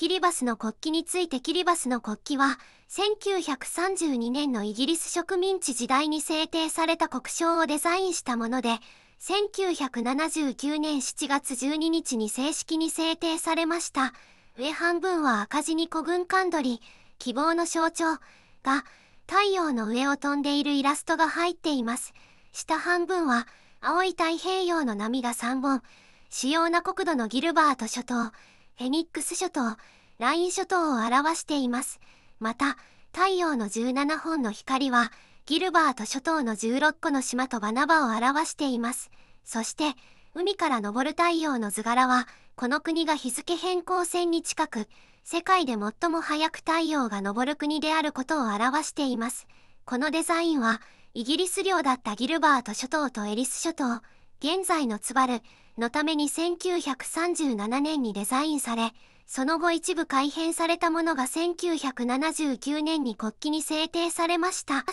キリバスの国旗についてキリバスの国旗は1932年のイギリス植民地時代に制定された国章をデザインしたもので1979年7月12日に正式に制定されました上半分は赤字に古軍艦鳥希望の象徴が太陽の上を飛んでいるイラストが入っています下半分は青い太平洋の波が3本主要な国土のギルバート諸島フェニックス諸島、ライン諸島を表しています。また、太陽の17本の光は、ギルバート諸島の16個の島とバナバを表しています。そして、海から昇る太陽の図柄は、この国が日付変更線に近く、世界で最も早く太陽が昇る国であることを表しています。このデザインは、イギリス領だったギルバート諸島とエリス諸島、現在のツバルのために1937年にデザインされ、その後一部改変されたものが1979年に国旗に制定されました。